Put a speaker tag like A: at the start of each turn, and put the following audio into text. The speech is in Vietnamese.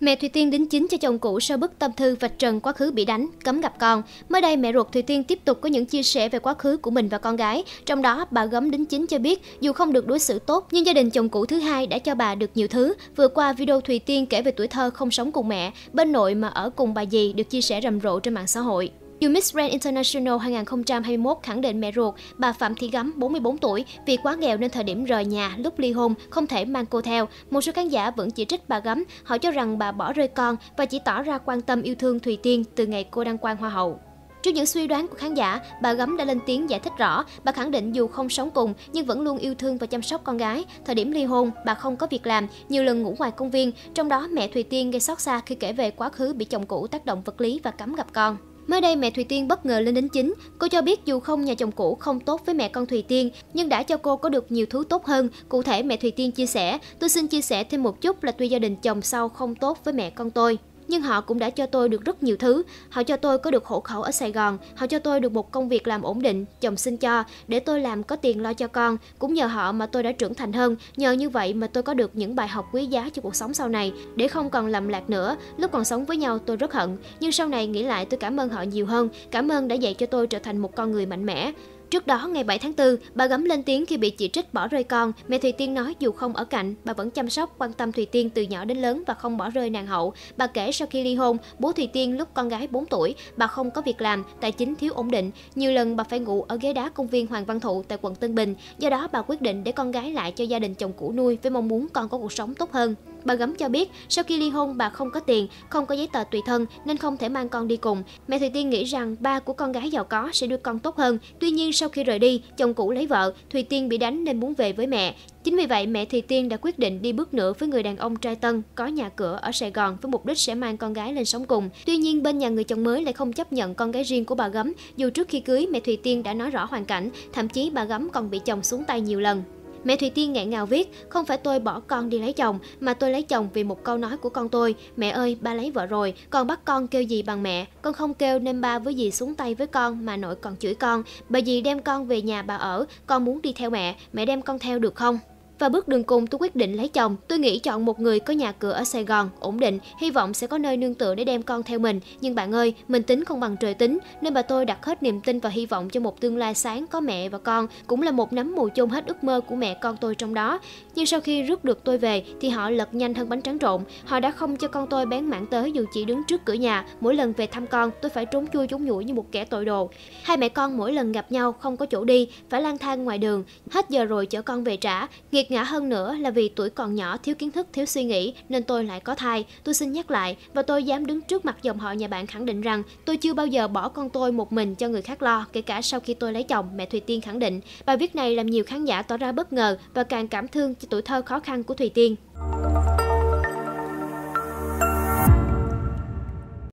A: Mẹ Thùy Tiên đính chính cho chồng cũ sau bức tâm thư vạch trần quá khứ bị đánh, cấm gặp con. Mới đây, mẹ ruột Thùy Tiên tiếp tục có những chia sẻ về quá khứ của mình và con gái. Trong đó, bà Gấm đính chính cho biết dù không được đối xử tốt, nhưng gia đình chồng cũ thứ hai đã cho bà được nhiều thứ. Vừa qua, video Thùy Tiên kể về tuổi thơ không sống cùng mẹ, bên nội mà ở cùng bà dì được chia sẻ rầm rộ trên mạng xã hội. Dù Miss Grand International 2021 khẳng định mẹ ruột, bà Phạm Thị Gấm, 44 tuổi, vì quá nghèo nên thời điểm rời nhà, lúc ly hôn, không thể mang cô theo. Một số khán giả vẫn chỉ trích bà Gấm, họ cho rằng bà bỏ rơi con và chỉ tỏ ra quan tâm yêu thương Thùy Tiên từ ngày cô đăng quang Hoa hậu. Trước những suy đoán của khán giả, bà Gấm đã lên tiếng giải thích rõ. Bà khẳng định dù không sống cùng nhưng vẫn luôn yêu thương và chăm sóc con gái. Thời điểm ly hôn, bà không có việc làm, nhiều lần ngủ ngoài công viên. Trong đó, mẹ Thùy Tiên gây xót xa khi kể về quá khứ bị chồng cũ tác động vật lý và cấm gặp con. Mới đây mẹ Thùy Tiên bất ngờ lên đến chính, cô cho biết dù không nhà chồng cũ không tốt với mẹ con Thùy Tiên nhưng đã cho cô có được nhiều thứ tốt hơn. Cụ thể mẹ Thùy Tiên chia sẻ, tôi xin chia sẻ thêm một chút là tuy gia đình chồng sau không tốt với mẹ con tôi nhưng họ cũng đã cho tôi được rất nhiều thứ. Họ cho tôi có được hộ khẩu ở Sài Gòn, họ cho tôi được một công việc làm ổn định, chồng xin cho, để tôi làm có tiền lo cho con. Cũng nhờ họ mà tôi đã trưởng thành hơn, nhờ như vậy mà tôi có được những bài học quý giá cho cuộc sống sau này, để không còn lầm lạc nữa. Lúc còn sống với nhau tôi rất hận, nhưng sau này nghĩ lại tôi cảm ơn họ nhiều hơn, cảm ơn đã dạy cho tôi trở thành một con người mạnh mẽ. Trước đó, ngày 7 tháng 4, bà Gấm lên tiếng khi bị chỉ trích bỏ rơi con. Mẹ Thùy Tiên nói dù không ở cạnh, bà vẫn chăm sóc, quan tâm Thùy Tiên từ nhỏ đến lớn và không bỏ rơi nàng hậu. Bà kể sau khi ly hôn, bố Thùy Tiên lúc con gái 4 tuổi, bà không có việc làm, tài chính thiếu ổn định. Nhiều lần bà phải ngủ ở ghế đá công viên Hoàng Văn Thụ tại quận Tân Bình. Do đó, bà quyết định để con gái lại cho gia đình chồng cũ nuôi với mong muốn con có cuộc sống tốt hơn. Bà Gấm cho biết, sau khi ly hôn bà không có tiền, không có giấy tờ tùy thân nên không thể mang con đi cùng. Mẹ Thùy Tiên nghĩ rằng ba của con gái giàu có sẽ đưa con tốt hơn. Tuy nhiên sau khi rời đi, chồng cũ lấy vợ, Thùy Tiên bị đánh nên muốn về với mẹ. Chính vì vậy, mẹ Thùy Tiên đã quyết định đi bước nữa với người đàn ông trai tân, có nhà cửa ở Sài Gòn với mục đích sẽ mang con gái lên sống cùng. Tuy nhiên, bên nhà người chồng mới lại không chấp nhận con gái riêng của bà Gấm. Dù trước khi cưới, mẹ Thùy Tiên đã nói rõ hoàn cảnh, thậm chí bà Gấm còn bị chồng xuống tay nhiều lần. Mẹ Thủy Tiên ngạn ngào viết, không phải tôi bỏ con đi lấy chồng, mà tôi lấy chồng vì một câu nói của con tôi. Mẹ ơi, ba lấy vợ rồi, còn bắt con kêu gì bằng mẹ. Con không kêu nên ba với dì xuống tay với con mà nội còn chửi con. Bà dì đem con về nhà bà ở, con muốn đi theo mẹ, mẹ đem con theo được không? Và bước đường cùng tôi quyết định lấy chồng. Tôi nghĩ chọn một người có nhà cửa ở Sài Gòn, ổn định, hy vọng sẽ có nơi nương tựa để đem con theo mình. Nhưng bạn ơi, mình tính không bằng trời tính, nên bà tôi đặt hết niềm tin và hy vọng cho một tương lai sáng có mẹ và con, cũng là một nắm mù chôn hết ước mơ của mẹ con tôi trong đó. Nhưng sau khi rước được tôi về thì họ lật nhanh hơn bánh tráng trộn. Họ đã không cho con tôi bán mảng tới dù chỉ đứng trước cửa nhà. Mỗi lần về thăm con, tôi phải trốn chui trốn nhủi như một kẻ tội đồ. Hai mẹ con mỗi lần gặp nhau không có chỗ đi, phải lang thang ngoài đường. Hết giờ rồi chở con về trả. Nghiệt Việc ngã hơn nữa là vì tuổi còn nhỏ thiếu kiến thức, thiếu suy nghĩ nên tôi lại có thai. Tôi xin nhắc lại và tôi dám đứng trước mặt dòng họ nhà bạn khẳng định rằng tôi chưa bao giờ bỏ con tôi một mình cho người khác lo, kể cả sau khi tôi lấy chồng, mẹ Thùy Tiên khẳng định. Bài viết này làm nhiều khán giả tỏ ra bất ngờ và càng cảm thương cho tuổi thơ khó khăn của Thùy Tiên.